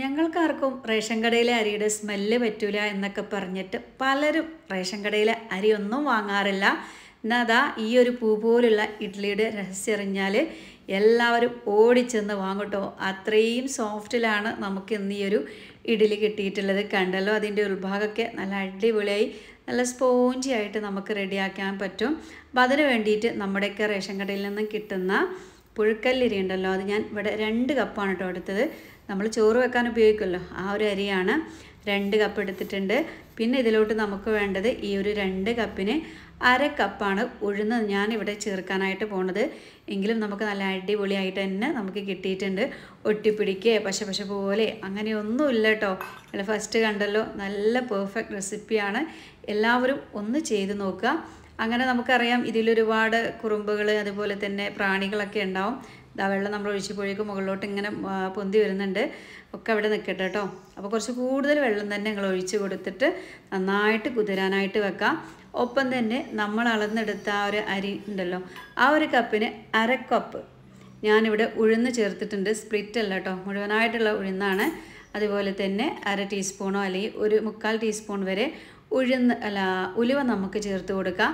ഞങ്ങൾക്കാർക്കും ration കടയിലെ അരിയുടെ smell പറ്റൂല എന്നൊക്കെ പറഞ്ഞിട്ട് പലരും റേഷൻ കടയിലെ അരി ഒന്നും വാങ്ങാറില്ല എന്നതാ ഈ ഒരു പൂ പോലുള്ള ഇഡ്ഡലിയുടെ രഹസ്യം അറിഞ്ഞാൽ എല്ലാവരും ഓടിച്ചെന്ന് വാങ്ങട്ടോ അത്രയും സോഫ്റ്റിലാണ് നമുക്ക് ഇന്ന് ഈ ഒരു ഇഡ്ഡലി കിട്ടിയിട്ടുള്ളത് കണ്ടല്ലോ അതിൻ്റെ ഉൾഭാഗമൊക്കെ നല്ല അടിപൊളിയായി നല്ല സ്പോഞ്ചി ആയിട്ട് നമുക്ക് റെഡിയാക്കാൻ പറ്റും അപ്പോൾ അതിന് വേണ്ടിയിട്ട് നമ്മുടെയൊക്കെ റേഷൻ കടയിൽ നിന്നും കിട്ടുന്ന പുഴുക്കല്ലരി ഉണ്ടല്ലോ അത് ഞാൻ ഇവിടെ രണ്ട് കപ്പാണ് കേട്ടോ എടുത്തത് നമ്മൾ ചോറ് വെക്കാൻ ഉപയോഗിക്കുമല്ലോ ആ ഒരു അരിയാണ് രണ്ട് കപ്പ് എടുത്തിട്ടുണ്ട് പിന്നെ ഇതിലോട്ട് നമുക്ക് വേണ്ടത് ഈ ഒരു രണ്ട് കപ്പിന് അര കപ്പാണ് ഉഴുന്ന് ഞാനിവിടെ ചേർക്കാനായിട്ട് പോണത് എങ്കിലും നമുക്ക് നല്ല അടിപൊളിയായിട്ട് തന്നെ നമുക്ക് കിട്ടിയിട്ടുണ്ട് ഒട്ടിപ്പിടിക്കുക പശ പശ പോലെ അങ്ങനെയൊന്നുമില്ല കേട്ടോ ഫസ്റ്റ് കണ്ടല്ലോ നല്ല പെർഫെക്റ്റ് റെസിപ്പിയാണ് എല്ലാവരും ഒന്ന് ചെയ്ത് നോക്കുക അങ്ങനെ നമുക്കറിയാം ഇതിലൊരുപാട് കുറുമ്പുകൾ അതുപോലെ തന്നെ പ്രാണികളൊക്കെ ഉണ്ടാവും ഇതാ വെള്ളം നമ്മൾ ഒഴിച്ചപ്പോഴേക്കും മുകളിലോട്ട് ഇങ്ങനെ പൊന്തി വരുന്നുണ്ട് ഒക്കെ അവിടെ നിൽക്കട്ടെ കേട്ടോ അപ്പോൾ കുറച്ച് കൂടുതൽ വെള്ളം തന്നെ നിങ്ങൾ ഒഴിച്ച് കൊടുത്തിട്ട് നന്നായിട്ട് കുതിരാനായിട്ട് വെക്കാം ഒപ്പം തന്നെ നമ്മൾ അളന്നെടുത്ത ആ ഒരു അരി ഉണ്ടല്ലോ ആ ഒരു കപ്പിന് അര കപ്പ് ഞാനിവിടെ ഉഴുന്ന് ചേർത്തിട്ടുണ്ട് സ്പ്ലിറ്റ് അല്ല കേട്ടോ മുഴുവനായിട്ടുള്ള ഉഴുന്നാണ് അതുപോലെ തന്നെ അര ടീസ്പൂണോ അല്ലെങ്കിൽ ഒരു മുക്കാൽ ടീസ്പൂൺ വരെ ഉഴുന്ന് അല്ല ഉലുവ നമുക്ക് ചേർത്ത് കൊടുക്കാം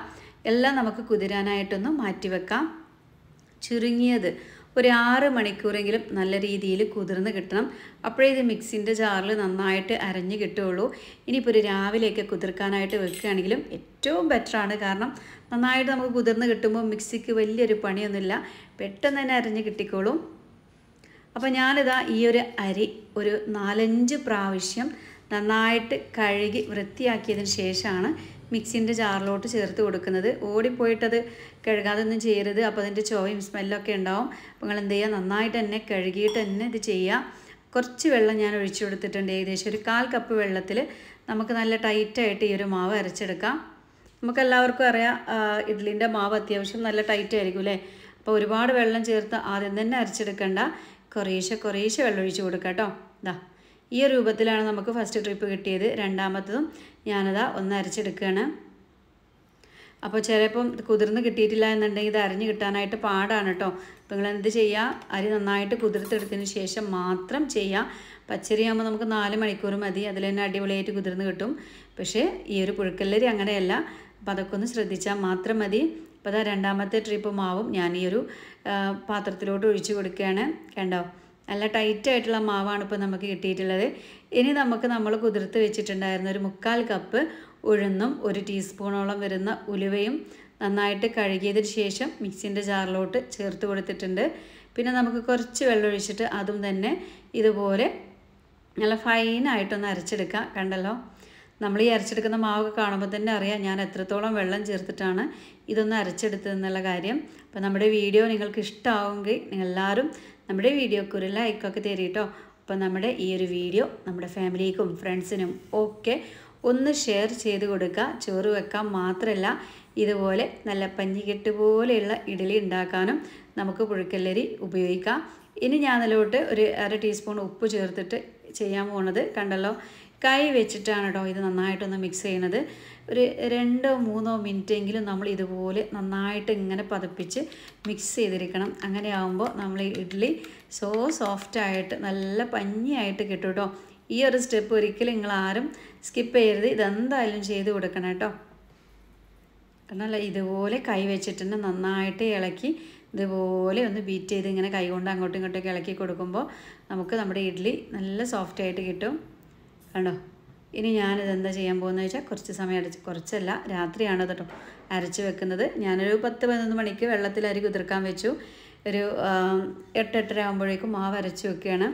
എല്ലാം നമുക്ക് കുതിരാനായിട്ടൊന്ന് മാറ്റിവെക്കാം ചുരുങ്ങിയത് ഒരു ആറ് മണിക്കൂറെങ്കിലും നല്ല രീതിയിൽ കുതിർന്ന് കിട്ടണം അപ്പോഴേ ഇത് മിക്സിൻ്റെ ജാറിൽ നന്നായിട്ട് അരഞ്ഞ് കിട്ടുകയുള്ളൂ ഇനിയിപ്പോൾ ഒരു രാവിലെയൊക്കെ കുതിർക്കാനായിട്ട് വെക്കുകയാണെങ്കിലും ഏറ്റവും ബെറ്ററാണ് കാരണം നന്നായിട്ട് നമുക്ക് കുതിർന്ന് കിട്ടുമ്പോൾ മിക്സിക്ക് വലിയൊരു പണിയൊന്നുമില്ല പെട്ടെന്ന് തന്നെ അരഞ്ഞ് കിട്ടിക്കോളും അപ്പോൾ ഞാനിതാ ഈ ഒരു അരി ഒരു നാലഞ്ച് പ്രാവശ്യം നന്നായിട്ട് കഴുകി വൃത്തിയാക്കിയതിന് ശേഷമാണ് മിക്സിൻ്റെ ജാറിലോട്ട് ചേർത്ത് കൊടുക്കുന്നത് ഓടിപ്പോയിട്ടത് ഒന്നും ചെയ്യരുത് അപ്പോൾ അതിൻ്റെ ചോയും സ്മെല്ലൊക്കെ ഉണ്ടാവും അപ്പോൾ നിങ്ങൾ എന്ത് ചെയ്യുക നന്നായിട്ട് തന്നെ കഴുകിയിട്ട് തന്നെ ഇത് ചെയ്യുക കുറച്ച് വെള്ളം ഞാൻ ഒഴിച്ചു കൊടുത്തിട്ടുണ്ട് ഏകദേശം ഒരു കാൽ കപ്പ് വെള്ളത്തിൽ നമുക്ക് നല്ല ടൈറ്റായിട്ട് ഈ ഒരു മാവ് അരച്ചെടുക്കാം നമുക്കെല്ലാവർക്കും അറിയാം ഇഡ്ലിൻ്റെ മാവ് അത്യാവശ്യം നല്ല ടൈറ്റ് ആയിരിക്കും അല്ലേ അപ്പോൾ ഒരുപാട് വെള്ളം ചേർത്ത് ആദ്യം തന്നെ അരച്ചെടുക്കണ്ട കുറേശ്ശെ കുറേശ്ശെ വെള്ളം ഒഴിച്ച് കൊടുക്കാം കേട്ടോ ഇതാ ഈ രൂപത്തിലാണ് നമുക്ക് ഫസ്റ്റ് ട്രിപ്പ് കിട്ടിയത് രണ്ടാമത്തതും ഞാനതാ ഒന്ന് അരച്ചെടുക്കുകയാണ് അപ്പോൾ ചിലപ്പം കുതിർന്ന് കിട്ടിയിട്ടില്ല എന്നുണ്ടെങ്കിൽ ഇത് അരിഞ്ഞ് കിട്ടാനായിട്ട് പാടാണ് കേട്ടോ അപ്പോൾ നിങ്ങൾ എന്ത് ചെയ്യുക അരി നന്നായിട്ട് കുതിർത്തെടുത്തതിന് ശേഷം മാത്രം ചെയ്യുക പച്ചരി ആകുമ്പോൾ നമുക്ക് നാല് മണിക്കൂർ മതി അതിൽ തന്നെ അടിപൊളിയായിട്ട് കുതിർന്ന് കിട്ടും പക്ഷേ ഈ ഒരു പുഴുക്കല്ലരി അങ്ങനെയല്ല അപ്പോൾ അതൊക്കെ ഒന്ന് ശ്രദ്ധിച്ചാൽ മാത്രം മതി അപ്പോൾ അതാ രണ്ടാമത്തെ ട്രിപ്പ് മാവും ഞാൻ ഈ ഒരു പാത്രത്തിലോട്ട് ഒഴിച്ചു കൊടുക്കുകയാണ് കണ്ടോ നല്ല ടൈറ്റ് ആയിട്ടുള്ള മാവാണ് ഇപ്പോൾ നമുക്ക് കിട്ടിയിട്ടുള്ളത് ഇനി നമുക്ക് നമ്മൾ കുതിർത്ത് വെച്ചിട്ടുണ്ടായിരുന്ന ഒരു മുക്കാൽ കപ്പ് ഉഴുന്നും ഒരു ടീസ്പൂണോളം വരുന്ന ഉലുവയും നന്നായിട്ട് കഴുകിയതിന് ശേഷം മിക്സിൻ്റെ ജാറിലോട്ട് ചേർത്ത് കൊടുത്തിട്ടുണ്ട് പിന്നെ നമുക്ക് കുറച്ച് വെള്ളമൊഴിച്ചിട്ട് അതും തന്നെ ഇതുപോലെ നല്ല ഫൈനായിട്ടൊന്ന് അരച്ചെടുക്കാം കണ്ടല്ലോ നമ്മൾ ഈ അരച്ചെടുക്കുന്ന മാവൊക്കെ കാണുമ്പോൾ തന്നെ അറിയാം ഞാൻ എത്രത്തോളം വെള്ളം ചേർത്തിട്ടാണ് ഇതൊന്ന് അരച്ചെടുത്തതെന്നുള്ള കാര്യം അപ്പോൾ നമ്മുടെ വീഡിയോ നിങ്ങൾക്ക് ഇഷ്ടമാവുമെങ്കിൽ നിങ്ങൾ എല്ലാവരും നമ്മുടെ വീഡിയോക്ക് ഒരു ലൈക്കൊക്കെ തരും കേട്ടോ അപ്പോൾ നമ്മുടെ ഈ ഒരു വീഡിയോ നമ്മുടെ ഫാമിലിക്കും ഫ്രണ്ട്സിനും ഒക്കെ ഒന്ന് ഷെയർ ചെയ്ത് കൊടുക്കുക ചോറ് വെക്കാൻ മാത്രമല്ല ഇതുപോലെ നല്ല പഞ്ഞിക്കെട്ട് പോലെയുള്ള ഇഡലി ഉണ്ടാക്കാനും നമുക്ക് പുഴുക്കല്ലരി ഉപയോഗിക്കാം ഇനി ഞാൻ അതിലോട്ട് ഒരു അര ടീസ്പൂൺ ഉപ്പ് ചേർത്തിട്ട് ചെയ്യാൻ പോണത് കണ്ടല്ലോ കൈ വെച്ചിട്ടാണ് കേട്ടോ ഇത് നന്നായിട്ടൊന്ന് മിക്സ് ചെയ്യുന്നത് ഒരു രണ്ടോ മൂന്നോ മിനിറ്റ് എങ്കിലും നമ്മൾ ഇതുപോലെ നന്നായിട്ട് ഇങ്ങനെ പതപ്പിച്ച് മിക്സ് ചെയ്തിരിക്കണം അങ്ങനെ ആകുമ്പോൾ നമ്മൾ ഇഡ്ഡലി സോ സോഫ്റ്റായിട്ട് നല്ല പഞ്ഞിയായിട്ട് കിട്ടും കേട്ടോ ഈ ഒരു സ്റ്റെപ്പ് ഒരിക്കലും നിങ്ങൾ ആരും സ്കിപ്പ് ചെയ്യരുത് ഇതെന്തായാലും ചെയ്ത് കൊടുക്കണം കേട്ടോ കാരണം ഇതുപോലെ കൈ വെച്ചിട്ട് തന്നെ നന്നായിട്ട് ഇളക്കി ഇതുപോലെ ഒന്ന് ബീറ്റ് ചെയ്ത് ഇങ്ങനെ കൈ കൊണ്ട് അങ്ങോട്ടും ഒക്കെ ഇളക്കി കൊടുക്കുമ്പോൾ നമുക്ക് നമ്മുടെ ഇഡ്ഡലി നല്ല സോഫ്റ്റായിട്ട് കിട്ടും കണ്ടോ ഇനി ഞാനിത് എന്താ ചെയ്യാൻ പോകുന്നത് വെച്ചാൽ കുറച്ച് സമയം അരച്ച് കുറച്ചല്ല രാത്രിയാണ് കേട്ടോ അരച്ച് വെക്കുന്നത് ഞാനൊരു പത്ത് പതിനൊന്ന് മണിക്ക് വെള്ളത്തിൽ അരി കുതിർക്കാൻ വെച്ചു ഒരു എട്ടെട്ടര ആകുമ്പോഴേക്കും മാവ് അരച്ച് വെക്കുകയാണ്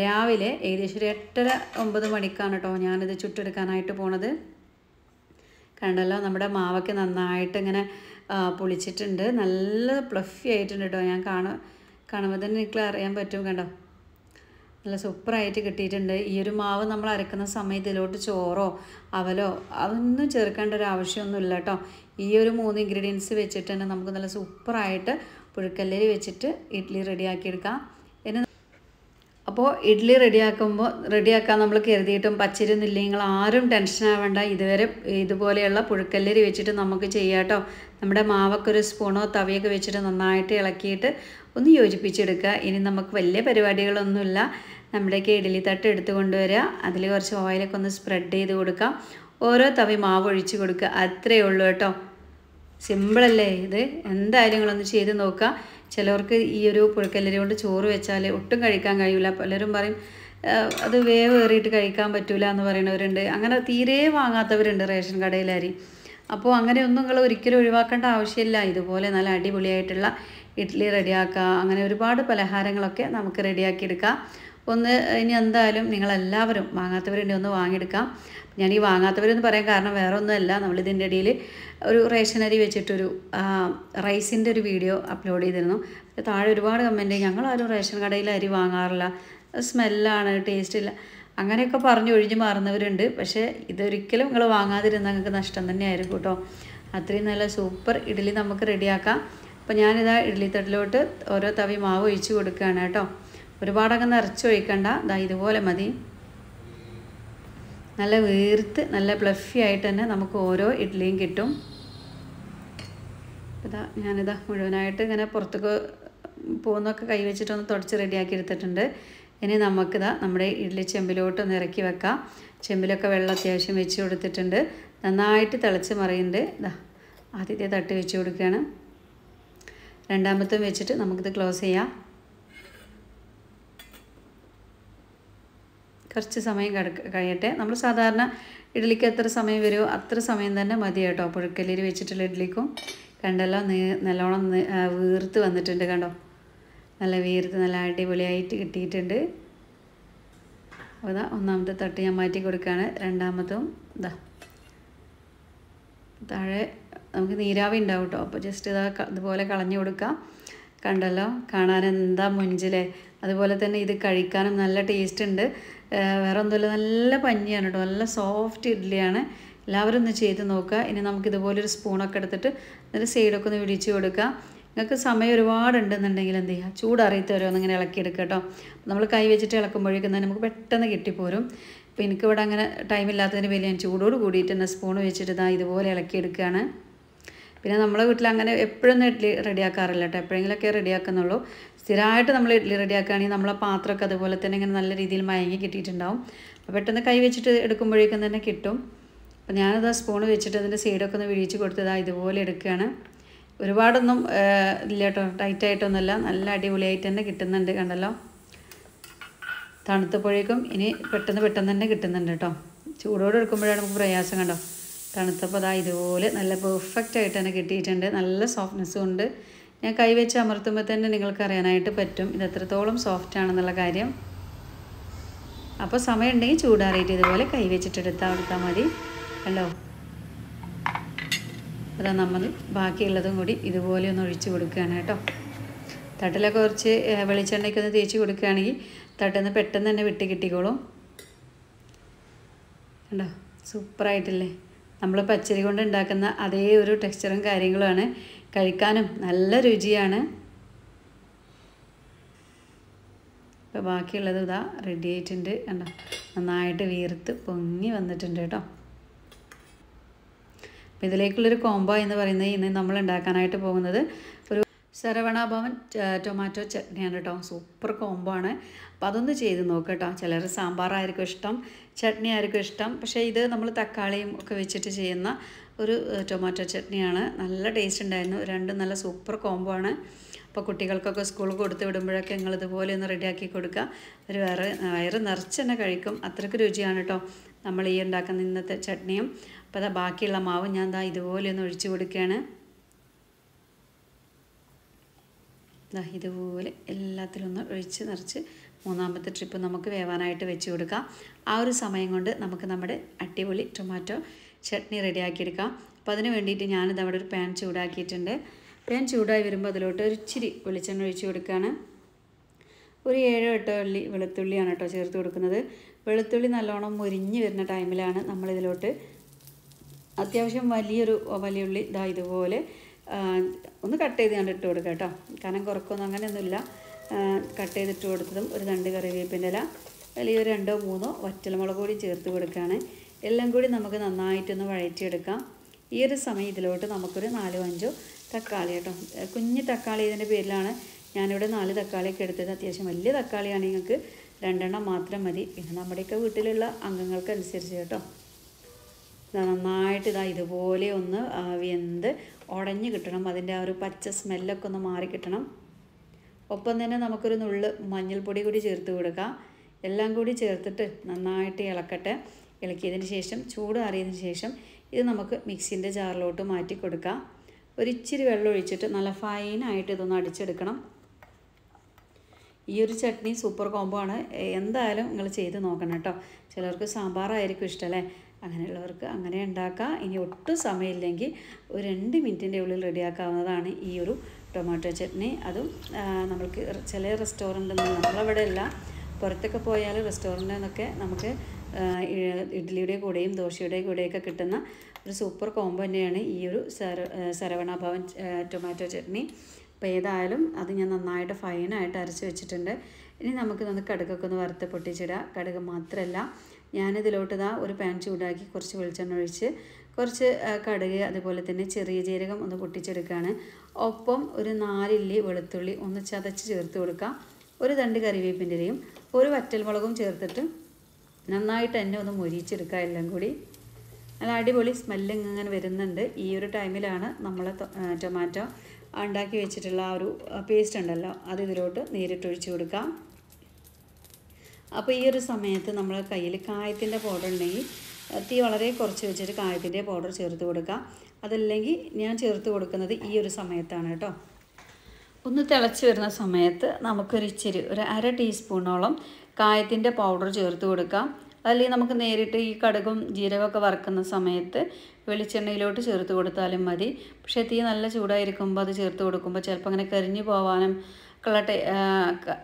രാവിലെ ഏകദേശം ഒരു എട്ടര ഒമ്പത് മണിക്കാണ് കേട്ടോ ഞാനിത് ചുട്ടെടുക്കാനായിട്ട് പോണത് കണ്ടല്ലോ നമ്മുടെ മാവൊക്കെ നന്നായിട്ട് ഇങ്ങനെ പൊളിച്ചിട്ടുണ്ട് നല്ല പ്ലഫി ആയിട്ടുണ്ട് കേട്ടോ ഞാൻ കാണുക കാണുമ്പോൾ തന്നെ എനിക്ക് അറിയാൻ പറ്റും കണ്ടോ നല്ല സൂപ്പറായിട്ട് കിട്ടിയിട്ടുണ്ട് ഈ ഒരു മാവ് നമ്മൾ അരക്കുന്ന സമയത്ത് ഇതിലോട്ട് ചോറോ അവലോ അതൊന്നും ചേർക്കേണ്ട ഒരു ആവശ്യമൊന്നുമില്ല കേട്ടോ ഈ ഒരു മൂന്ന് ഇൻഗ്രീഡിയൻസ് വെച്ചിട്ട് തന്നെ നമുക്ക് നല്ല സൂപ്പറായിട്ട് പുഴുക്കല്ലരി വെച്ചിട്ട് ഇഡ്ഡലി റെഡിയാക്കിയെടുക്കാം ഇനി അപ്പോൾ ഇഡ്ഡലി റെഡിയാക്കുമ്പോൾ റെഡിയാക്കാൻ നമ്മൾ കരുതിയിട്ടും പച്ചരിയൊന്നുമില്ല നിങ്ങൾ ആരും ടെൻഷൻ ആവേണ്ട ഇതുവരെ ഇതുപോലെയുള്ള പുഴുക്കല്ലരി വെച്ചിട്ട് നമുക്ക് ചെയ്യാം കേട്ടോ നമ്മുടെ മാവൊക്കെ ഒരു സ്പൂണോ തവിയൊക്കെ വെച്ചിട്ട് നന്നായിട്ട് ഇളക്കിയിട്ട് ഒന്ന് യോജിപ്പിച്ചെടുക്കുക ഇനി നമുക്ക് വലിയ പരിപാടികളൊന്നുമില്ല നമ്മുടെ ഇഡലി തട്ട് എടുത്ത് കൊണ്ടുവരിക അതിൽ കുറച്ച് ഓയിലൊക്കെ ഒന്ന് സ്പ്രെഡ് ചെയ്ത് കൊടുക്കാം ഓരോ തവി മാവ് ഒഴിച്ച് കൊടുക്കുക അത്രയേ ഉള്ളൂ കേട്ടോ സിമ്പിളല്ലേ ഇത് എന്തായാലും നിങ്ങളൊന്ന് ചെയ്ത് നോക്കുക ചിലവർക്ക് ഈ ഒരു പുഴക്കല്ലരി കൊണ്ട് ചോറ് വെച്ചാൽ ഒട്ടും കഴിക്കാൻ കഴിയില്ല പലരും പറയും അത് വേവ് കഴിക്കാൻ പറ്റില്ല എന്ന് പറയുന്നവരുണ്ട് അങ്ങനെ തീരെ വാങ്ങാത്തവരുണ്ട് റേഷൻ കടയിലാരി അപ്പോൾ അങ്ങനെയൊന്നും നിങ്ങൾ ഒരിക്കലും ഒഴിവാക്കേണ്ട ആവശ്യമില്ല ഇതുപോലെ നല്ല അടിപൊളിയായിട്ടുള്ള ഇഡ്ഡലി റെഡിയാക്കുക അങ്ങനെ ഒരുപാട് പലഹാരങ്ങളൊക്കെ നമുക്ക് റെഡിയാക്കിയെടുക്കാം ഒന്ന് ഇനി എന്തായാലും നിങ്ങളെല്ലാവരും വാങ്ങാത്തവരുണ്ടെങ്കിൽ ഒന്ന് വാങ്ങിയെടുക്കാം ഞാൻ ഈ വാങ്ങാത്തവരെന്ന് പറയാൻ കാരണം വേറെ ഒന്നുമല്ല നമ്മളിതിൻ്റെ ഇടയിൽ ഒരു റേഷനരി വെച്ചിട്ടൊരു റൈസിൻ്റെ ഒരു വീഡിയോ അപ്ലോഡ് ചെയ്തിരുന്നു താഴെ ഒരുപാട് കമൻറ്റ് ഞങ്ങളാരും റേഷൻ കടയിൽ അരി വാങ്ങാറില്ല സ്മെല്ലാണ് ടേസ്റ്റ് ഇല്ല അങ്ങനെയൊക്കെ പറഞ്ഞ് ഒഴിഞ്ഞു മാറുന്നവരുണ്ട് പക്ഷേ ഇതൊരിക്കലും നിങ്ങൾ വാങ്ങാതിരുന്ന നിങ്ങൾക്ക് നഷ്ടം തന്നെയായിരിക്കും കേട്ടോ അത്രയും നല്ല സൂപ്പർ ഇഡ്ഡലി നമുക്ക് റെഡിയാക്കാം അപ്പോൾ ഞാനിതാ ഇഡ്ലിത്തട്ടിലോട്ട് ഓരോ തവി മാവ് ഒഴിച്ച് കൊടുക്കുകയാണ് കേട്ടോ ഒരുപാടൊക്കെ നിറച്ച് ഒഴിക്കണ്ട ഇതാ ഇതുപോലെ മതി നല്ല വീർത്ത് നല്ല പ്ലഫി ആയിട്ട് തന്നെ നമുക്ക് ഓരോ ഇഡ്ലിയും കിട്ടും ഇതാ ഞാനിതാ മുഴുവനായിട്ട് ഇങ്ങനെ പുറത്തേക്ക് പോകുന്നൊക്കെ കൈ വെച്ചിട്ടൊന്ന് തുടച്ച് റെഡിയാക്കി എടുത്തിട്ടുണ്ട് ഇനി നമുക്കിതാ നമ്മുടെ ഇഡ്ഡലി ചെമ്പിലോട്ട് ഒന്ന് ഇറക്കി വെക്കാം ചെമ്പിലൊക്കെ വെള്ളം അത്യാവശ്യം വെച്ച് കൊടുത്തിട്ടുണ്ട് നന്നായിട്ട് തിളച്ച് മറിയുന്നുണ്ട് ഇതാ ആദ്യത്തെ തട്ട് വെച്ച് കൊടുക്കുകയാണ് രണ്ടാമത്തും വെച്ചിട്ട് നമുക്കിത് ക്ലോസ് ചെയ്യാം കുറച്ച് സമയം കിടക്ക കഴിയട്ടെ നമ്മൾ സാധാരണ ഇഡ്ഡലിക്ക് എത്ര സമയം വരുമോ അത്ര സമയം തന്നെ മതി കേട്ടോ പുഴുക്കല്ലിൽ വെച്ചിട്ടുള്ള ഇഡ്ഡലിക്കും കണ്ടല്ലോ നീ നല്ലോണം വീർത്ത് വന്നിട്ടുണ്ട് കണ്ടോ നല്ല വീർത്ത് നല്ല അടിപൊളിയായിട്ട് കിട്ടിയിട്ടുണ്ട് അപ്പോൾ ഇതാ ഒന്നാമത്തെ തട്ട് ഞാൻ മാറ്റി കൊടുക്കുകയാണ് രണ്ടാമത്തും ഇതാ താഴെ നമുക്ക് നീരാവി ഉണ്ടാവും കേട്ടോ അപ്പോൾ ജസ്റ്റ് ഇതാ ഇതുപോലെ കളഞ്ഞു കൊടുക്കാം കണ്ടല്ലോ കാണാൻ എന്താ മുഞ്ചിലെ അതുപോലെ തന്നെ ഇത് കഴിക്കാനും നല്ല ടേസ്റ്റ് ഉണ്ട് വേറെ ഒന്നുമില്ല നല്ല പഞ്ഞിയാണ് കേട്ടോ നല്ല സോഫ്റ്റ് ഇഡ്ഡലിയാണ് എല്ലാവരും ഒന്ന് ചെയ്ത് നോക്കുക ഇനി നമുക്ക് ഇതുപോലൊരു സ്പൂണൊക്കെ എടുത്തിട്ട് എന്നിട്ട് സൈഡൊക്കെ ഒന്ന് വിടിച്ച് കൊടുക്കുക നിങ്ങൾക്ക് സമയം ഒരുപാടുണ്ടെന്നുണ്ടെങ്കിൽ എന്ത് ചെയ്യുക ചൂടറിയത്തവരോ ഒന്നിങ്ങനെ ഇളക്കിയെടുക്കുക കേട്ടോ നമ്മൾ കൈ വെച്ചിട്ട് ഇളക്കുമ്പോഴേക്കും തന്നെ നമുക്ക് പെട്ടെന്ന് കിട്ടിപ്പോരും ഇപ്പോൾ എനിക്കിവിടെ അങ്ങനെ ടൈമില്ലാത്തതിന് വലിയ ഞാൻ ചൂടോട് കൂടിയിട്ട് തന്നെ സ്പൂൺ വെച്ചിട്ട് ഇതാ ഇതുപോലെ ഇളക്കിയെടുക്കുകയാണ് പിന്നെ നമ്മളെ വീട്ടിൽ അങ്ങനെ എപ്പോഴൊന്നും ഇഡ്ഡലി റെഡിയാക്കാറില്ല കേട്ടോ എപ്പോഴെങ്കിലൊക്കെ റെഡിയാക്കുന്നുള്ളൂ സ്ഥിരമായിട്ട് നമ്മൾ ഇഡ്ഡലി റെഡിയാക്കുകയാണെങ്കിൽ നമ്മളെ പാത്രമൊക്കെ അതുപോലെ തന്നെ ഇങ്ങനെ നല്ല രീതിയിൽ മയങ്ങി കിട്ടിയിട്ടുണ്ടാവും അപ്പോൾ പെട്ടെന്ന് കൈ വെച്ചിട്ട് എടുക്കുമ്പോഴേക്കും തന്നെ കിട്ടും അപ്പോൾ ഞാനത് ആ സ്പൂൺ വെച്ചിട്ട് അതിൻ്റെ സൈഡൊക്കെ ഒന്ന് വിഴിച്ച് കൊടുത്തതാ ഇതുപോലെ എടുക്കുകയാണ് ഒരുപാടൊന്നും ഇല്ല കേട്ടോ ടൈറ്റായിട്ടൊന്നുമല്ല നല്ല അടിപൊളിയായിട്ട് തന്നെ കിട്ടുന്നുണ്ട് കണ്ടല്ലോ തണുത്തപ്പോഴേക്കും ഇനി പെട്ടെന്ന് പെട്ടെന്ന് തന്നെ കിട്ടുന്നുണ്ട് കേട്ടോ ചൂടോടെ എടുക്കുമ്പോഴാണ് നമുക്ക് പ്രയാസം കണ്ടോ തണുത്തപ്പോൾ അതാ ഇതുപോലെ നല്ല പെർഫെക്റ്റ് ആയിട്ട് തന്നെ കിട്ടിയിട്ടുണ്ട് നല്ല സോഫ്റ്റ്നെസ്സും ഉണ്ട് ഞാൻ കൈവച്ച് അമർത്തുമ്പോൾ തന്നെ നിങ്ങൾക്ക് അറിയാനായിട്ട് പറ്റും ഇത് എത്രത്തോളം സോഫ്റ്റ് ആണെന്നുള്ള കാര്യം അപ്പോൾ സമയമുണ്ടെങ്കിൽ ചൂടാറിയിട്ട് ഇതുപോലെ കൈവച്ചിട്ടെടുത്താൽ എടുത്താൽ മതി കണ്ടോ അതാ നമ്മൾ ബാക്കിയുള്ളതും കൂടി ഇതുപോലെ ഒന്ന് ഒഴിച്ച് കൊടുക്കുകയാണ് കേട്ടോ തട്ടിലൊക്കെ കുറച്ച് വെളിച്ചെണ്ണയ്ക്ക് ഒന്ന് തേച്ച് കൊടുക്കുകയാണെങ്കിൽ തട്ടിന്ന് പെട്ടെന്ന് തന്നെ വിട്ട് കിട്ടിക്കോളും കണ്ടോ സൂപ്പറായിട്ടില്ലേ നമ്മൾ പച്ചരി കൊണ്ട് ഉണ്ടാക്കുന്ന അതേ ഒരു ടെക്സ്ചറും കാര്യങ്ങളുമാണ് കഴിക്കാനും നല്ല രുചിയാണ് ഇപ്പോൾ ബാക്കിയുള്ളത് ഇതാ റെഡി ആയിട്ടുണ്ട് കണ്ടോ നന്നായിട്ട് വീർത്ത് പൊങ്ങി വന്നിട്ടുണ്ട് കേട്ടോ അപ്പോൾ ഇതിലേക്കുള്ളൊരു കോംബോ എന്ന് പറയുന്നത് ഇന്ന് നമ്മൾ ഉണ്ടാക്കാനായിട്ട് പോകുന്നത് ഒരു ശരവണ ഭവൻ ടൊമാറ്റോ ചട്നിയാണ് കേട്ടോ സൂപ്പർ കോമ്പാണ് ആണ് അപ്പോൾ അതൊന്ന് ചെയ്ത് നോക്കുക കേട്ടോ ചിലർ സാമ്പാറായിരിക്കും ഇഷ്ടം ചട്നി ആയിരിക്കും ഇഷ്ടം പക്ഷേ ഇത് നമ്മൾ തക്കാളിയും ഒക്കെ വെച്ചിട്ട് ചെയ്യുന്ന ഒരു ടൊമാറ്റോ ചട്നിയാണ് നല്ല ടേസ്റ്റ് ഉണ്ടായിരുന്നു രണ്ടും നല്ല സൂപ്പർ കോംബോ ആണ് അപ്പോൾ കുട്ടികൾക്കൊക്കെ സ്കൂൾ കൊടുത്ത് വിടുമ്പോഴൊക്കെ നിങ്ങൾ ഇതുപോലെ ഒന്ന് റെഡിയാക്കി കൊടുക്കുക ഒരു വേറെ വയറ് നിറച്ച് തന്നെ കഴിക്കും അത്രയ്ക്ക് രുചിയാണ് കേട്ടോ നമ്മൾ ഈ ഉണ്ടാക്കുന്ന ഇന്നത്തെ ചട്നിയും അപ്പോൾ അതാ ബാക്കിയുള്ള മാവ് ഞാൻ ദാ ഇതുപോലെ ഒന്ന് ഒഴിച്ചു കൊടുക്കുകയാണ് ഇതുപോലെ എല്ലാത്തിലും ഒന്ന് ഒഴിച്ച് നിറച്ച് മൂന്നാമത്തെ ട്രിപ്പ് നമുക്ക് വേവാനായിട്ട് വെച്ച് കൊടുക്കാം ആ ഒരു സമയം കൊണ്ട് നമുക്ക് നമ്മുടെ അടിപൊളി ടൊമാറ്റോ ചട്നി റെഡിയാക്കിയെടുക്കാം അപ്പോൾ അതിന് വേണ്ടിയിട്ട് ഞാനിത് അവിടെ ഒരു പാൻ ചൂടാക്കിയിട്ടുണ്ട് പാൻ ചൂടായി വരുമ്പോൾ അതിലോട്ട് ഒരു ഇച്ചിരി വെളിച്ചെണ്ണ ഒഴിച്ച് കൊടുക്കുകയാണ് ഒരു ഏഴോ എട്ടോ ഉള്ളി വെളുത്തുള്ളിയാണ് കേട്ടോ ചേർത്ത് കൊടുക്കുന്നത് വെളുത്തുള്ളി നല്ലോണം മുരിഞ്ഞ് വരുന്ന ടൈമിലാണ് നമ്മളിതിലോട്ട് അത്യാവശ്യം വലിയൊരു വലിയുള്ളി ഇതാ ഇതുപോലെ ഒന്ന് കട്ട് ചെയ്ത് ഞാൻ ഇട്ട് കൊടുക്കാം കേട്ടോ കനം കുറക്കൊന്നും അങ്ങനെയൊന്നുമില്ല കട്ട് ചെയ്തിട്ട് കൊടുത്തതും ഒരു രണ്ട് കറിവേപ്പിൻ്റെ ഇല വലിയൊരു രണ്ടോ മൂന്നോ വറ്റൽമുളക് കൂടി ചേർത്ത് കൊടുക്കുകയാണ് എല്ലാം കൂടി നമുക്ക് നന്നായിട്ടൊന്ന് വഴറ്റിയെടുക്കാം ഈ ഒരു സമയം ഇതിലോട്ട് നമുക്കൊരു നാലോ അഞ്ചോ തക്കാളി കേട്ടോ കുഞ്ഞ് തക്കാളി ഇതിൻ്റെ പേരിലാണ് ഞാനിവിടെ നാല് തക്കാളിയൊക്കെ എടുത്തത് അത്യാവശ്യം വലിയ തക്കാളിയാണ് നിങ്ങൾക്ക് രണ്ടെണ്ണം മാത്രം മതി പിന്നെ നമ്മുടെയൊക്കെ വീട്ടിലുള്ള അംഗങ്ങൾക്ക് അനുസരിച്ച് കേട്ടോ നന്നായിട്ട് ഇതാ ഇതുപോലെ ഒന്ന് വെന്ത് ഉടഞ്ഞു കിട്ടണം അതിൻ്റെ ആ ഒരു പച്ച സ്മെല്ലൊക്കെ ഒന്ന് മാറി കിട്ടണം ഒപ്പം തന്നെ നമുക്കൊരു നുള്ള് മഞ്ഞൾപ്പൊടി കൂടി ചേർത്ത് കൊടുക്കാം എല്ലാം കൂടി ചേർത്തിട്ട് നന്നായിട്ട് ഇളക്കട്ടെ ഇളക്കിയതിന് ശേഷം ചൂട് അറിയതിന് ശേഷം ഇത് നമുക്ക് മിക്സിൻ്റെ ജാറിലോട്ട് മാറ്റി കൊടുക്കാം ഒരിച്ചിരി വെള്ളം ഒഴിച്ചിട്ട് നല്ല ഫൈനായിട്ട് ഇതൊന്ന് അടിച്ചെടുക്കണം ഈ ഒരു ചട്നി സൂപ്പർ കോംബോ ആണ് എന്തായാലും നിങ്ങൾ ചെയ്ത് നോക്കണം കേട്ടോ ചിലർക്ക് സാമ്പാറായിരിക്കും ഇഷ്ടമല്ലേ അങ്ങനെയുള്ളവർക്ക് അങ്ങനെ ഉണ്ടാക്കാം ഇനി ഒട്ടും സമയമില്ലെങ്കിൽ ഒരു രണ്ട് മിനിറ്റിൻ്റെ ഉള്ളിൽ റെഡിയാക്കാവുന്നതാണ് ഈ ഒരു ടൊമാറ്റോ ചട്നി അതും നമ്മൾക്ക് ചില റെസ്റ്റോറൻറ്റിൽ നിന്ന് നമ്മളവിടെ അല്ല പുറത്തൊക്കെ പോയാൽ റെസ്റ്റോറൻറ്റിൽ നിന്നൊക്കെ നമുക്ക് ഇഡ്ഡലിയുടെ കൂടെയും ദോശയുടെ കൂടെയൊക്കെ കിട്ടുന്ന ഒരു സൂപ്പർ കോംബോ തന്നെയാണ് ഈ ഒരു സര സരവണ ഭവൻ ടൊമാറ്റോ ചട്നി അപ്പോൾ ഏതായാലും അത് ഞാൻ നന്നായിട്ട് ഫൈനായിട്ട് അരച്ച് വെച്ചിട്ടുണ്ട് ഇനി നമുക്ക് നമുക്ക് കടുകൊക്കെ ഒന്ന് വറുത്ത് പൊട്ടിച്ചിടാം കടുക് മാത്രമല്ല ഞാനിതിലോട്ട് ഇതാ ഒരു പാൻ ചൂടാക്കി കുറച്ച് വെളിച്ചെണ്ണ ഒഴിച്ച് കുറച്ച് കടുക് അതുപോലെ തന്നെ ചെറിയ ജീരകം ഒന്ന് പൊട്ടിച്ചെടുക്കുകയാണ് ഒപ്പം ഒരു നാലില്ലി വെളുത്തുള്ളി ഒന്ന് ചതച്ച് ചേർത്ത് കൊടുക്കാം ഒരു തണ്ട് കറിവേപ്പിൻ്റെയും ഒരു വറ്റൽമുളകും ചേർത്തിട്ട് നന്നായിട്ട് തന്നെ ഒന്ന് മൊരിച്ചെടുക്കുക എല്ലാം കൂടി നല്ല അടിപൊളി സ്മെല്ലിങ് ഇങ്ങനെ വരുന്നുണ്ട് ഈ ഒരു ടൈമിലാണ് നമ്മൾ ടൊമാറ്റോ ഉണ്ടാക്കി വെച്ചിട്ടുള്ള ആ ഒരു പേസ്റ്റ് ഉണ്ടല്ലോ അത് ഇതിലോട്ട് നേരിട്ട് ഒഴിച്ച് കൊടുക്കാം അപ്പോൾ ഈ ഒരു സമയത്ത് നമ്മൾ കയ്യിൽ കായത്തിൻ്റെ പൗഡർ ഉണ്ടെങ്കിൽ തീ വളരെ കുറച്ച് വെച്ചിട്ട് കായത്തിൻ്റെ പൗഡർ ചേർത്ത് കൊടുക്കുക അതല്ലെങ്കിൽ ഞാൻ ചേർത്ത് കൊടുക്കുന്നത് ഈ ഒരു സമയത്താണ് കേട്ടോ ഒന്ന് തിളച്ച് വരുന്ന സമയത്ത് നമുക്കൊരു ഇച്ചിരി ഒരു അര ടീസ്പൂണോളം കായത്തിൻ്റെ പൗഡർ ചേർത്ത് കൊടുക്കാം അല്ലെങ്കിൽ നമുക്ക് നേരിട്ട് ഈ കടുകും ജീരകമൊക്കെ വറുക്കുന്ന സമയത്ത് വെളിച്ചെണ്ണയിലോട്ട് ചേർത്ത് കൊടുത്താലും മതി പക്ഷേ തീ നല്ല ചൂടായിരിക്കുമ്പോൾ അത് ചേർത്ത് കൊടുക്കുമ്പോൾ ചിലപ്പോൾ അങ്ങനെ കരിഞ്ഞു പോകാനും ഉള്ള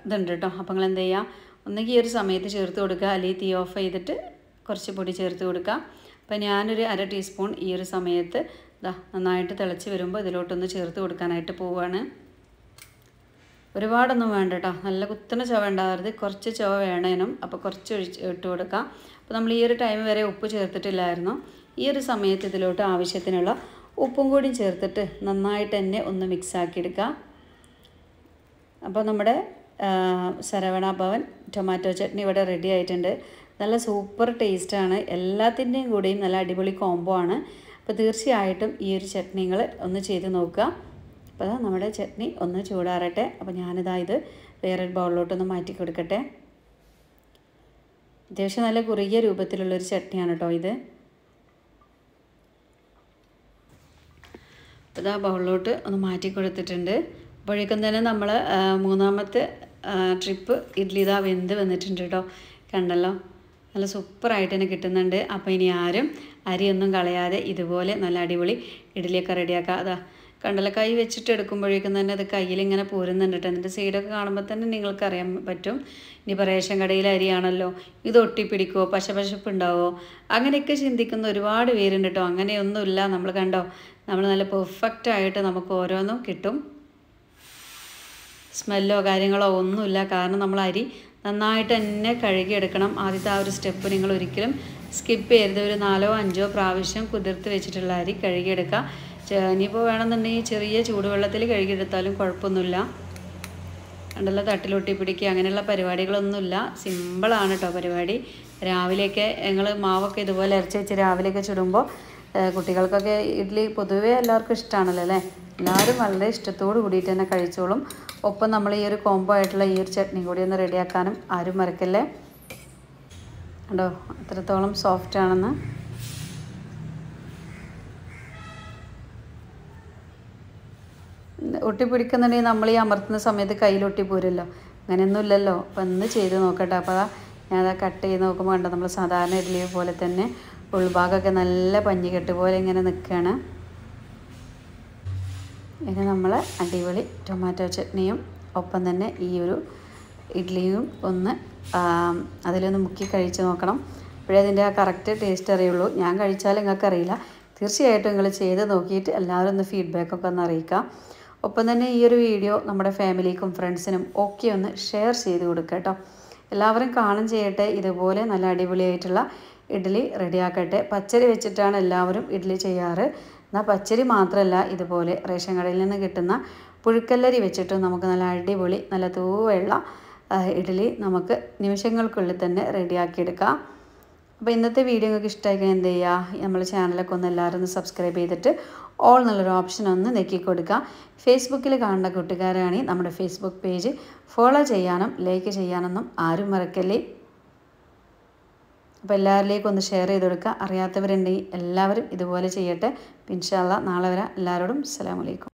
ഇതുണ്ട് കേട്ടോ അപ്പോൾ നിങ്ങൾ എന്ത് ചെയ്യുക ഒന്നുകിൽ ഈ ഒരു സമയത്ത് ചേർത്ത് കൊടുക്കുക അല്ലെങ്കിൽ തീ ഓഫ് ചെയ്തിട്ട് കുറച്ച് പൊടി ചേർത്ത് കൊടുക്കാം അപ്പം ഞാനൊരു അര ടീസ്പൂൺ ഈ ഒരു സമയത്ത് ഇതാ നന്നായിട്ട് തിളച്ച് വരുമ്പോൾ ഇതിലോട്ടൊന്ന് ചേർത്ത് കൊടുക്കാനായിട്ട് പോവുകയാണ് ഒരുപാടൊന്നും വേണ്ട കേട്ടോ നല്ല കുത്തണ ചുവ ഉണ്ടാകരുത് കുറച്ച് ചവ വേണേനും അപ്പോൾ കുറച്ച് ഒഴിച്ച് ഇട്ട് കൊടുക്കാം അപ്പോൾ നമ്മൾ ഈ ഒരു ടൈം വരെ ഉപ്പ് ചേർത്തിട്ടില്ലായിരുന്നു ഈ ഒരു സമയത്ത് ഇതിലോട്ട് ആവശ്യത്തിനുള്ള ഉപ്പും കൂടി ചേർത്തിട്ട് നന്നായിട്ട് തന്നെ ഒന്ന് മിക്സ് ആക്കിയെടുക്കുക അപ്പോൾ നമ്മുടെ ശരവണ ഭവൻ ടൊമാറ്റോ ചട്നി ഇവിടെ റെഡി ആയിട്ടുണ്ട് നല്ല സൂപ്പർ ടേസ്റ്റാണ് എല്ലാത്തിൻ്റെയും കൂടെയും നല്ല അടിപൊളി കോംബോ ആണ് അപ്പോൾ തീർച്ചയായിട്ടും ഈ ഒരു ചട്നികൾ ഒന്ന് ചെയ്ത് നോക്കുക അപ്പോൾ നമ്മുടെ ചട്നി ഒന്ന് ചൂടാറട്ടെ അപ്പോൾ ഞാനിതാ ഇത് വേറൊരു ബൗളിലോട്ടൊന്ന് മാറ്റി കൊടുക്കട്ടെ അത്യാവശ്യം നല്ല കുറുകിയ രൂപത്തിലുള്ളൊരു ചട്നിയാണ് കേട്ടോ ഇത് അപ്പോൾ ഇതാ ബൗളിലോട്ട് ഒന്ന് മാറ്റി കൊടുത്തിട്ടുണ്ട് അപ്പോഴേക്കും തന്നെ നമ്മൾ മൂന്നാമത്തെ ട്രിപ്പ് ഇഡ്ലി ദാ വെന്ത് വന്നിട്ടുണ്ട് കേട്ടോ കണ്ടല്ലോ നല്ല സൂപ്പറായിട്ട് തന്നെ കിട്ടുന്നുണ്ട് അപ്പോൾ ഇനി ആരും അരിയൊന്നും കളയാതെ ഇതുപോലെ നല്ല അടിപൊളി ഇഡ്ഡലിയൊക്കെ റെഡിയാക്കുക അതാ കണ്ടല്ലോ കൈ വെച്ചിട്ട് എടുക്കുമ്പോഴേക്കും തന്നെ അത് കയ്യിൽ ഇങ്ങനെ പോരുന്നുണ്ട് കേട്ടോ എന്നിട്ട് സൈഡൊക്കെ കാണുമ്പോൾ തന്നെ നിങ്ങൾക്ക് അറിയാൻ പറ്റും ഇനിയിപ്പോൾ റേഷൻ കടയിൽ അരിയാണല്ലോ ഇത് ഒട്ടിപ്പിടിക്കുമോ പശപശപ്പുണ്ടാവോ അങ്ങനെയൊക്കെ ചിന്തിക്കുന്ന ഒരുപാട് പേരുണ്ട് കേട്ടോ അങ്ങനെയൊന്നുമില്ല നമ്മൾ കണ്ടോ നമ്മൾ നല്ല പെർഫെക്റ്റായിട്ട് നമുക്ക് ഓരോന്നും കിട്ടും സ്മെല്ലോ കാര്യങ്ങളോ ഒന്നുമില്ല കാരണം നമ്മൾ അരി നന്നായിട്ട് തന്നെ കഴുകിയെടുക്കണം ആദ്യത്തെ ആ ഒരു സ്റ്റെപ്പ് നിങ്ങൾ ഒരിക്കലും സ്കിപ്പ് ചെയ്യരുത് ഒരു നാലോ അഞ്ചോ പ്രാവശ്യം കുതിർത്ത് വെച്ചിട്ടുള്ള അരി കഴുകിയെടുക്കുക ഇനിയിപ്പോൾ വേണമെന്നുണ്ടെങ്കിൽ ചെറിയ ചൂടുവെള്ളത്തിൽ കഴുകിയെടുത്താലും കുഴപ്പമൊന്നുമില്ല കണ്ടല്ല തട്ടിലൊട്ടി പിടിക്കുക അങ്ങനെയുള്ള പരിപാടികളൊന്നുമില്ല സിമ്പിളാണ് കേട്ടോ പരിപാടി രാവിലെയൊക്കെ ഞങ്ങൾ മാവൊക്കെ ഇതുപോലെ ഇറച്ചി വെച്ച് രാവിലെയൊക്കെ ചുടുമ്പോൾ കുട്ടികൾക്കൊക്കെ ഇഡ്ഡലി പൊതുവേ എല്ലാവർക്കും ഇഷ്ടമാണല്ലോ അല്ലേ എല്ലാവരും വളരെ ഇഷ്ടത്തോടു കൂടിയിട്ട് തന്നെ കഴിച്ചോളും ഒപ്പം നമ്മൾ ഈ ഒരു കോംബോ ആയിട്ടുള്ള ഈ ഒരു ചട്നി കൂടി ഒന്ന് റെഡിയാക്കാനും ആരും മറക്കല്ലേ കണ്ടോ അത്രത്തോളം സോഫ്റ്റ് ആണെന്ന് ഒട്ടിപ്പിടിക്കുന്നുണ്ടെങ്കിൽ നമ്മൾ ഈ അമർത്തുന്ന സമയത്ത് കയ്യിലൊട്ടി പോരല്ലോ അങ്ങനെയൊന്നും ഇല്ലല്ലോ അപ്പം ഒന്ന് ചെയ്ത് നോക്കട്ടെ അപ്പോൾ ഞാൻ അത് കട്ട് ചെയ്ത് നോക്കുമ്പോൾ കണ്ടോ നമ്മൾ സാധാരണ ഇഡ്ഡലി പോലെ തന്നെ ഉൾഭാഗമൊക്കെ നല്ല കെട്ട് പോലെ ഇങ്ങനെ നിൽക്കുകയാണ് ഇനി നമ്മൾ അടിപൊളി ടൊമാറ്റോ ചട്നിയും ഒപ്പം തന്നെ ഈ ഒരു ഇഡ്ഡലിയും ഒന്ന് അതിലൊന്ന് മുക്കി കഴിച്ച് നോക്കണം അപ്പോഴേ അതിൻ്റെ ആ കറക്റ്റ് ടേസ്റ്റ് അറിയുള്ളൂ ഞാൻ കഴിച്ചാൽ നിങ്ങൾക്ക് അറിയില്ല തീർച്ചയായിട്ടും നിങ്ങൾ ചെയ്ത് നോക്കിയിട്ട് എല്ലാവരും ഒന്ന് ഫീഡ്ബാക്കൊക്കെ ഒന്ന് അറിയിക്കുക ഒപ്പം തന്നെ ഈ ഒരു വീഡിയോ നമ്മുടെ ഫാമിലിക്കും ഫ്രണ്ട്സിനും ഒക്കെ ഒന്ന് ഷെയർ ചെയ്ത് കൊടുക്കുക കേട്ടോ എല്ലാവരും കാണും ചെയ്യട്ടെ ഇതുപോലെ നല്ല അടിപൊളിയായിട്ടുള്ള ഇഡ്ഡലി റെഡിയാക്കട്ടെ പച്ചരി വെച്ചിട്ടാണ് എല്ലാവരും ഇഡ്ഡലി ചെയ്യാറ് എന്നാൽ പച്ചരി മാത്രമല്ല ഇതുപോലെ റേഷൻ കടയിൽ നിന്ന് കിട്ടുന്ന പുഴുക്കല്ലരി വെച്ചിട്ട് നമുക്ക് നല്ല അടിപൊളി നല്ല തൂവുള്ള ഇഡ്ഡലി നമുക്ക് നിമിഷങ്ങൾക്കുള്ളിൽ തന്നെ റെഡിയാക്കിയെടുക്കാം അപ്പോൾ ഇന്നത്തെ വീഡിയോ നിങ്ങൾക്ക് ഇഷ്ടമായിക്കാൻ എന്ത് ചെയ്യുക നമ്മുടെ ചാനലൊക്കെ ഒന്ന് എല്ലാവരും ഒന്ന് സബ്സ്ക്രൈബ് ചെയ്തിട്ട് ഓൾ എന്നുള്ളൊരു ഓപ്ഷൻ ഒന്ന് നെക്കി കൊടുക്കുക ഫേസ്ബുക്കിൽ കാണുന്ന കൂട്ടുകാരാണെങ്കിൽ നമ്മുടെ ഫേസ്ബുക്ക് പേജ് ഫോളോ ചെയ്യാനും ലൈക്ക് ചെയ്യാനൊന്നും ആരും മറക്കല്ലേ അപ്പോൾ എല്ലാവരിലേക്കും ഒന്ന് ഷെയർ ചെയ്ത് കൊടുക്കുക അറിയാത്തവരുണ്ടെങ്കിൽ എല്ലാവരും ഇതുപോലെ ചെയ്യട്ടെ പിൻഷാള്ള നാളെ വരാം എല്ലാവരോടും അസ്സാം വലൈക്കും